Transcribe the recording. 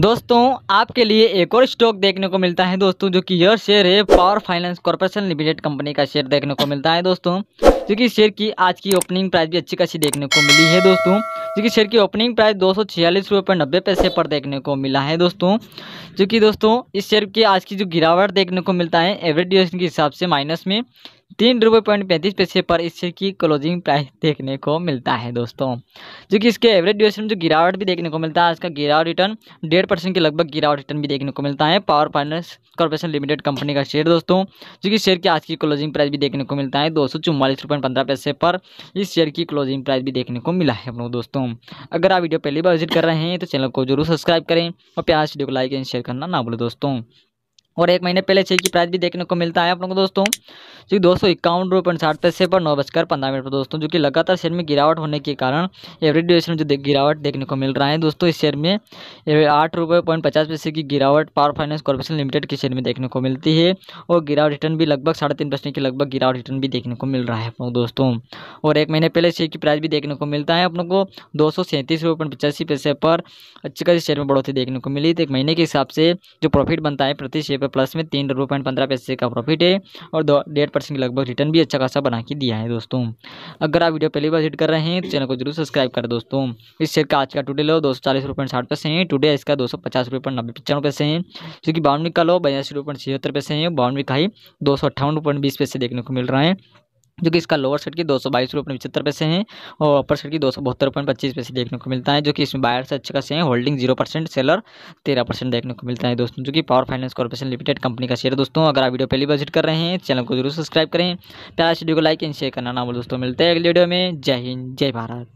दोस्तों आपके लिए एक और स्टॉक देखने को मिलता है दोस्तों जो कि यह शेयर है power finance corporation limited company का शेयर देखने को मिलता है दोस्तों जो कि शेयर की आज की ओपनिंग प्राइस भी अच्छी खासी देखने को मिली है दोस्तों जो कि शेयर की ओपनिंग प्राइस दो सौ पैसे पर देखने को मिला है दोस्तों जो कि दोस्तों इस शेयर की आज की जो गिरावट देखने को मिलता है एवरेज ड्यूरेशन के हिसाब से माइनस में तीन रुपये पॉइंट पैंतीस पैसे पर इस शेयर की क्लोजिंग प्राइस देखने को मिलता है दोस्तों जो कि इसके एवरेज ड्यूरेशन में जो गिरावट भी देखने को मिलता है इसका गिरावट रिटर्न डेढ़ परसेंट के लगभग गिरावट रिटर्न भी देखने को मिलता है power finance corporation limited company का शेयर दोस्तों जो कि शेयर की आज की क्लोजिंग प्राइस भी देखने को मिलता है दो सौ चौवालीस रुपये पॉइंट पंद्रह पैसे पर इस शेयर की क्लोजिंग प्राइस भी देखने को मिला है अपने दोस्तों अगर आप वीडियो पहली बार विजिट कर रहे हैं तो चैनल को जरूर सब्सक्राइब करें और प्यार वीडियो को लाइक एंड शेयर करना ना भूलें दोस्तों और एक महीने पहले शेयर की प्राइस भी देखने को मिलता है आप लोगों को दोस्तों जो कि दो सौ इक्यावन रुपये पॉइंट साठ पैसे पर नौ बजकर पंद्रह मिनट पर दोस्तों जो कि लगातार शेयर में गिरावट होने के कारण एवरेज ड्यूरेशन में जो गिरावट देखने को मिल रहा है दोस्तों इस शेयर में आठ रुपये पॉइंट पचास पैसे की गिरावट पावर फाइनेंस कॉर्पोरेशन लिमिटेड के शेयर में देखने को मिलती है और गिरावट रिटर्न भी लगभग साढ़े तीन परसेंट की लगभग गिरावट रिटर्न भी देखने को मिल रहा है आप लोग दोस्तों और एक महीने पहले शेयर की प्राइस भी देखने को मिलता है आप लोग को दो सौ सैंतीस रुपये पॉइंट पचासी पैसे पर अच्छी खासी शेयर में बढ़ोतरी देखने को मिली तो एक महीने के हिसाब से जो प्रॉफिट बनता है प्रति शेयर रुपये प्लस में तीन रुपये पॉइंट पंद्रह पैसे का प्रॉफिट है और दो डेढ़ परसेंट लगभग रिटर्न भी अच्छा खासा बना के दिया है दोस्तों अगर आप वीडियो पहली बार हिट कर रहे हैं तो चैनल को जरूर सब्सक्राइब करें दोस्तों इस शेयर का आज का टुडे लो दो सौ चालीस रुपये साठ पैसे हैं टुडे इसका दो सौ पचास रुपये पॉइंट नब्बे पचानवे पैसे हैं जो कि बावनवे का लो बयासी रुपये छिहत्तर पैसे हैं बावनवे का ही दो सौ अट्ठावन रुपये बीस पैसे देखने को मिल रहा है जो कि इसका लोअर सेट की दो सौ बाईस रुपये पचहत्तर पैसे हैं और अपर सेट की दो सौ बहत्तर पॉइंट पच्चीस पैसे देखने को मिलता है जो कि इसमें बायर से अच्छे का है होल्डिंग जीरो परसेंट सेलर तेरह परसेंट देखने को मिलता है दोस्तों जो कि power finance corporation limited company का शेयर दोस्तों अगर आप वीडियो पहली विजिट कर रहे हैं चैनल को जरूर सब्सक्राइब करें प्यार वीडियो को लाइक एंड शेयर करना ना बोल दोस्तों मिलते हैं अगले वीडियो में जय हिंद जय भारत